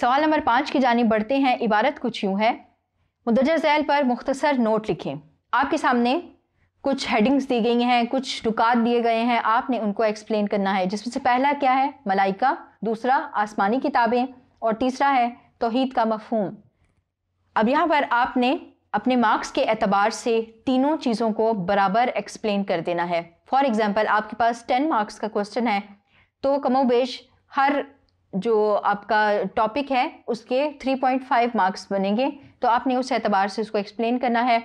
सवाल नंबर पाँच की जानी बढ़ते हैं इबारत कुछ यूँ है मुदरजा जैल पर मुख्तसर नोट लिखें आपके सामने कुछ हेडिंग्स दी गई हैं कुछ रुकात दिए गए हैं आपने उनको एक्सप्लेन करना है जिसमें से पहला क्या है मलाइका दूसरा आसमानी किताबें और तीसरा है तोहद का मफहम अब यहाँ पर आपने अपने मार्क्स के अतबार से तीनों चीज़ों को बराबर एक्सप्लेन कर देना है फॉर एग्ज़ाम्पल आपके पास टेन मार्क्स का क्वेश्चन है तो कमोबेश हर जो आपका टॉपिक है उसके 3.5 मार्क्स बनेंगे तो आपने उस एतबार से उसको एक्सप्लेन करना है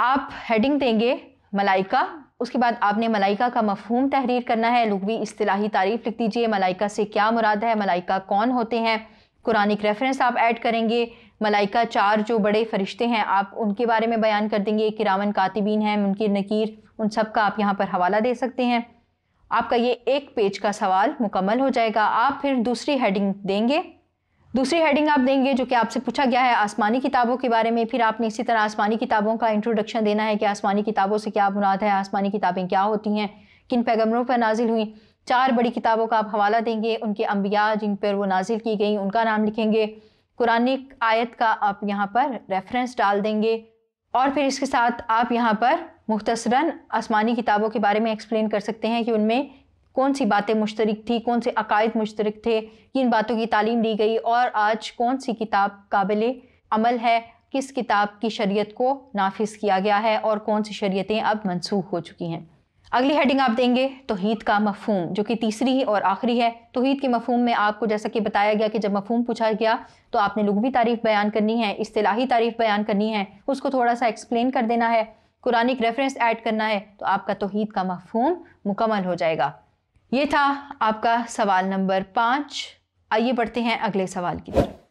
आप हेडिंग देंगे मलाइका उसके बाद आपने मलाइका का मफहूम तहरीर करना है लघवी असलाही तारीफ़ लिख दीजिए मलाइका से क्या मुराद है मलाइका कौन होते हैं कुरानिक रेफरेंस आप ऐड करेंगे मलाइका चार जो बड़े फरिश्ते हैं आप उनके बारे में बयान कर देंगे रामन कातिबीन हैं उनकी नकीर उन सब का आप यहाँ पर हवाला दे सकते हैं आपका ये एक पेज का सवाल मुकम्मल हो जाएगा आप फिर दूसरी हेडिंग देंगे दूसरी हेडिंग आप देंगे जो कि आपसे पूछा गया है आसमानी किताबों के बारे में फिर आपने इसी तरह आसमानी किताबों का इंट्रोडक्शन देना है कि आसमानी किताबों से क्या मुराद है आसमानी किताबें क्या होती हैं किन पैगम्बरों पर नाजिल हुई चार बड़ी किताबों का आप हवाला देंगे उनके अम्बिया जिन पर वो नाजिल की गई उनका नाम लिखेंगे कुरानिक आयत का आप यहाँ पर रेफरेंस डाल देंगे और फिर इसके साथ आप यहाँ पर मुख्तसरा आसमानी किताबों के बारे में एक्सप्लेन कर सकते हैं कि उनमें कौन सी बातें मुश्तरक थी कौन से अकायद मुश्तरक थे किन बातों की तालीम दी गई और आज कौन सी किताब काबिल अमल है किस किताब की शरीयत को नाफिज किया गया है और कौन सी शरीयतें अब मनसूख हो चुकी हैं अगली हेडिंग आप देंगे तोहहीद का मफहम जो कि तीसरी और आखिरी है तोहहीद के मफहम में आपको जैसा कि बताया गया कि जब मफहम पूछा गया तो आपने लुगवी तारीफ बयान करनी है असलाही तारीफ बयान करनी है उसको थोड़ा सा एक्सप्लेन कर देना है कुरानिक रेफरेंस ऐड करना है तो आपका तोहहीद का मफहम मुकमल हो जाएगा ये था आपका सवाल नंबर पाँच आइए बढ़ते हैं अगले सवाल की तरफ